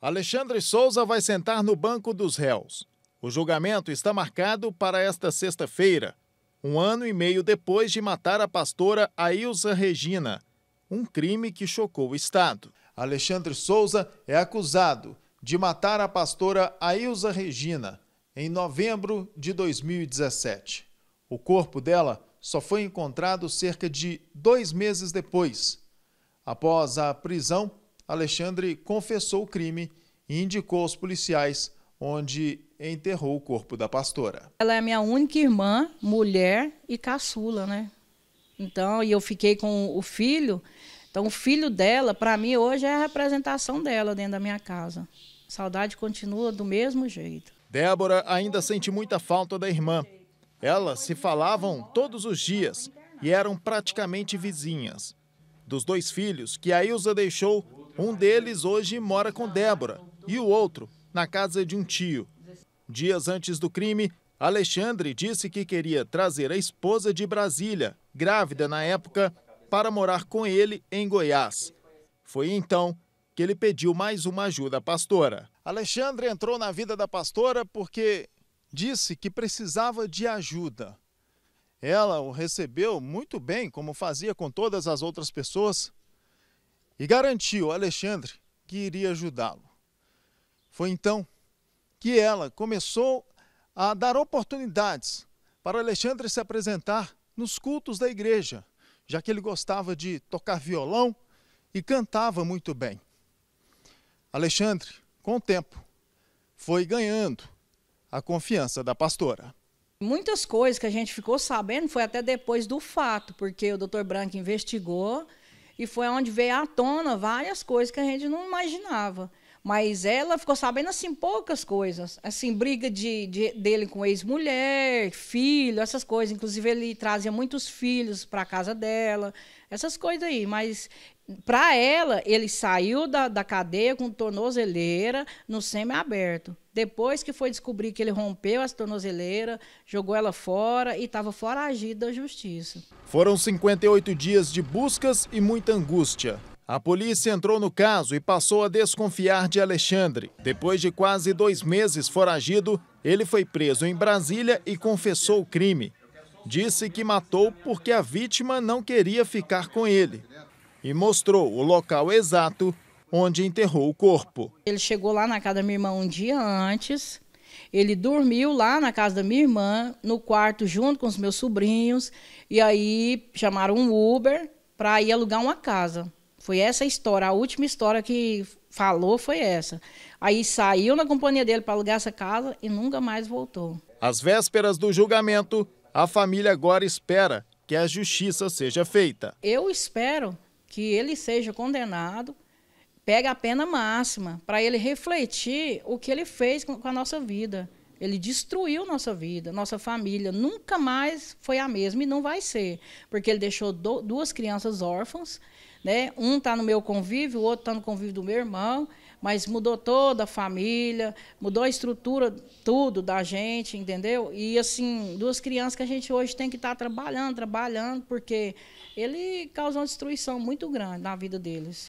Alexandre Souza vai sentar no banco dos réus. O julgamento está marcado para esta sexta-feira, um ano e meio depois de matar a pastora Ailsa Regina, um crime que chocou o Estado. Alexandre Souza é acusado de matar a pastora Ailsa Regina em novembro de 2017. O corpo dela só foi encontrado cerca de dois meses depois. Após a prisão, Alexandre confessou o crime e indicou aos policiais onde enterrou o corpo da pastora. Ela é minha única irmã, mulher e caçula, né? Então, e eu fiquei com o filho. Então, o filho dela, para mim, hoje é a representação dela dentro da minha casa. A saudade continua do mesmo jeito. Débora ainda sente muita falta da irmã. Elas se falavam todos os dias e eram praticamente vizinhas. Dos dois filhos que a Ilza deixou, um deles hoje mora com Débora e o outro na casa de um tio. Dias antes do crime, Alexandre disse que queria trazer a esposa de Brasília, grávida na época, para morar com ele em Goiás. Foi então que ele pediu mais uma ajuda à pastora. Alexandre entrou na vida da pastora porque disse que precisava de ajuda. Ela o recebeu muito bem, como fazia com todas as outras pessoas, e garantiu a Alexandre que iria ajudá-lo. Foi então que ela começou a dar oportunidades para Alexandre se apresentar nos cultos da igreja, já que ele gostava de tocar violão e cantava muito bem. Alexandre, com o tempo, foi ganhando a confiança da pastora. Muitas coisas que a gente ficou sabendo foi até depois do fato, porque o doutor Branco investigou e foi onde veio à tona várias coisas que a gente não imaginava. Mas ela ficou sabendo, assim, poucas coisas. Assim, briga de, de dele com ex-mulher, filho, essas coisas. Inclusive, ele trazia muitos filhos para a casa dela. Essas coisas aí. Mas para ela, ele saiu da, da cadeia com tornozeleira no semi-aberto. Depois que foi descobrir que ele rompeu a tornozeleira, jogou ela fora e estava foragido da justiça. Foram 58 dias de buscas e muita angústia. A polícia entrou no caso e passou a desconfiar de Alexandre. Depois de quase dois meses foragido, ele foi preso em Brasília e confessou o crime. Disse que matou porque a vítima não queria ficar com ele e mostrou o local exato onde enterrou o corpo. Ele chegou lá na casa da minha irmã um dia antes. Ele dormiu lá na casa da minha irmã, no quarto, junto com os meus sobrinhos. E aí chamaram um Uber para ir alugar uma casa. Foi essa a história. A última história que falou foi essa. Aí saiu na companhia dele para alugar essa casa e nunca mais voltou. Às vésperas do julgamento, a família agora espera que a justiça seja feita. Eu espero que ele seja condenado, pegue a pena máxima, para ele refletir o que ele fez com a nossa vida. Ele destruiu nossa vida, nossa família. Nunca mais foi a mesma e não vai ser. Porque ele deixou do, duas crianças órfãs. Né? Um está no meu convívio, o outro está no convívio do meu irmão. Mas mudou toda a família, mudou a estrutura, tudo da gente, entendeu? E, assim, duas crianças que a gente hoje tem que estar tá trabalhando, trabalhando, porque ele causou uma destruição muito grande na vida deles.